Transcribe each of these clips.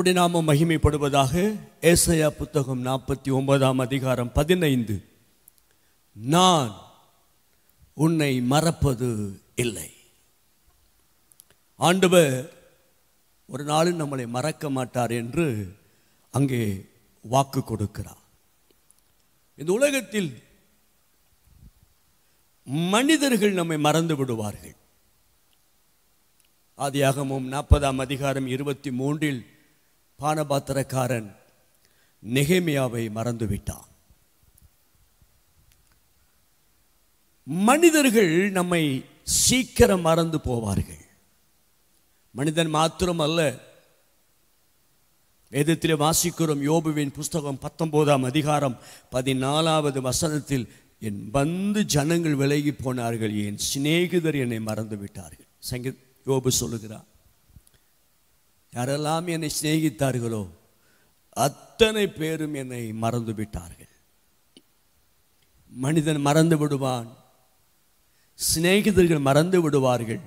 கர்த்தருடைய நாமம் மகிமைப்படுவதாக ஏசையா புத்தகம் நாற்பத்தி ஒன்பதாம் அதிகாரம் பதினைந்து நான் உன்னை மறப்பது இல்லை ஆண்டவர் ஒரு நாளும் நம்மளை மறக்க மாட்டார் என்று அங்கே வாக்கு கொடுக்கிறார் இந்த உலகத்தில் மனிதர்கள் நம்மை மறந்து விடுவார்கள் ஆதியாகமும் நாற்பதாம் அதிகாரம் இருபத்தி மூன்றில் பானபாத்திரக்காரன் நெகேமியாவை மறந்துவிட்டான் மனிதர்கள் நம்மை சீக்கிரம் மறந்து போவார்கள் மனிதன் மாத்திரம் அல்ல வேதத்தில் வாசிக்கிறோம் யோபுவின் புஸ்தகம் பத்தொன்பதாம் அதிகாரம் பதினாலாவது வசனத்தில் என் பந்து ஜனங்கள் விலகி போனார்கள் என் சிநேகிதர் என்னை மறந்து விட்டார்கள் சங்கீத் யோபு சொல்லுகிறார் யாரெல்லாம் என்னை சிநேகித்தார்களோ அத்தனை பேரும் என்னை மறந்து விட்டார்கள் மனிதன் மறந்து விடுவான் சிநேகிதர்கள் மறந்து விடுவார்கள்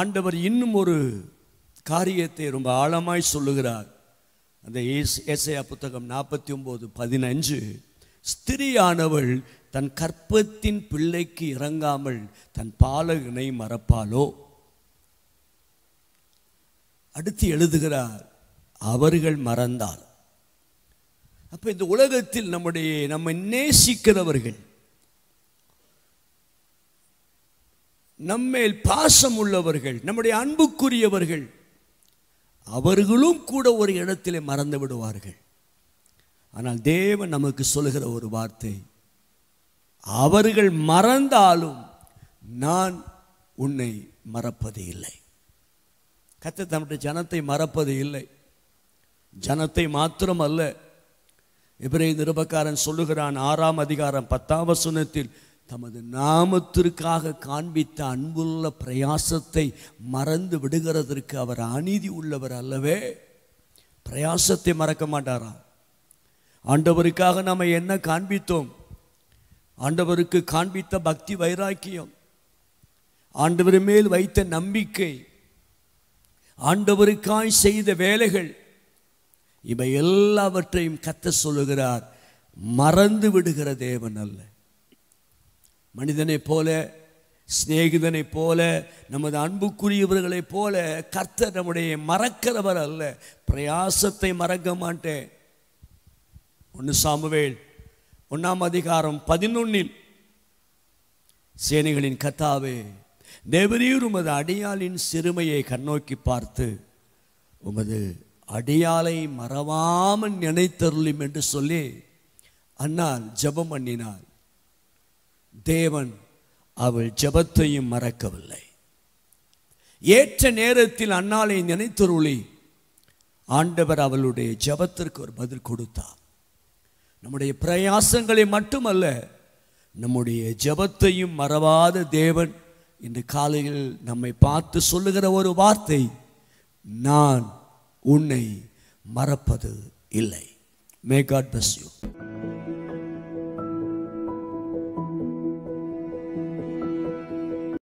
ஆண்டவர் இன்னும் ஒரு காரியத்தை ரொம்ப ஆழமாய் சொல்லுகிறார் அந்த ஏசையா புத்தகம் நாற்பத்தி ஒம்பது பதினஞ்சு ஸ்திரியானவள் தன் கற்பத்தின் பிள்ளைக்கு இறங்காமல் தன் பாலகனை மறப்பாளோ அடுத்து எழுதுகிறார் அவர்கள் மறந்தால் அப்போ இந்த உலகத்தில் நம்முடைய நம்ம நேசிக்கிறவர்கள் நம்மேல் பாசம் உள்ளவர்கள் நம்முடைய அன்புக்குரியவர்கள் அவர்களும் கூட ஒரு இடத்திலே மறந்து விடுவார்கள் ஆனால் தேவன் நமக்கு சொல்லுகிற ஒரு வார்த்தை அவர்கள் மறந்தாலும் நான் உன்னை மறப்பது இல்லை கத்தை தன்னுடைய ஜனத்தை மறப்பது இல்லை ஜனத்தை மாத்திரம் அல்ல இவரை நிருபக்காரன் சொல்லுகிறான் ஆறாம் அதிகாரம் பத்தாம் வசனத்தில் தமது நாமத்திற்காக காண்பித்த அன்புள்ள பிரயாசத்தை மறந்து விடுகிறதற்கு அவர் அநீதி உள்ளவர் அல்லவே பிரயாசத்தை மறக்க மாட்டாரா ஆண்டவருக்காக நாம் என்ன காண்பித்தோம் ஆண்டவருக்கு காண்பித்த பக்தி வைராக்கியம் ஆண்டவர் மேல் வைத்த நம்பிக்கை ஆண்டவருக்காய் செய்த வேலைகள் இவை எல்லாவற்றையும் கத்த சொல்லுகிறார் மறந்து விடுகிற தேவன் அல்ல மனிதனைப் போல சிநேகிதனைப் போல நமது அன்புக்குரியவர்களைப் போல கர்த்த நம்முடைய மறக்கிறவர் அல்ல பிரயாசத்தை மறக்க மாட்டேன் ஒன்று சாமுவேல் ஒன்றாம் அதிகாரம் பதினொன்னில் சேனைகளின் கத்தாவே தேவரீர் உமது அடியாளின் சிறுமையை கண்ணோக்கி பார்த்து உமது அடியாலை மறவாமல் நினைத்தருளும் என்று சொல்லி அண்ணால் ஜபம் பண்ணினால் தேவன் அவள் ஜபத்தையும் மறக்கவில்லை ஏற்ற நேரத்தில் அண்ணாளை நினைத்தருளி ஆண்டவர் அவளுடைய ஜபத்திற்கு ஒரு பதில் கொடுத்தார் நம்முடைய பிரயாசங்களை மட்டுமல்ல நம்முடைய ஜபத்தையும் மறவாத தேவன் இன்று காலையில் நம்மை பார்த்து சொல்லுகிற ஒரு வார்த்தை நான் உன்னை மறப்பது இல்லை மே காட் பஸ் யூ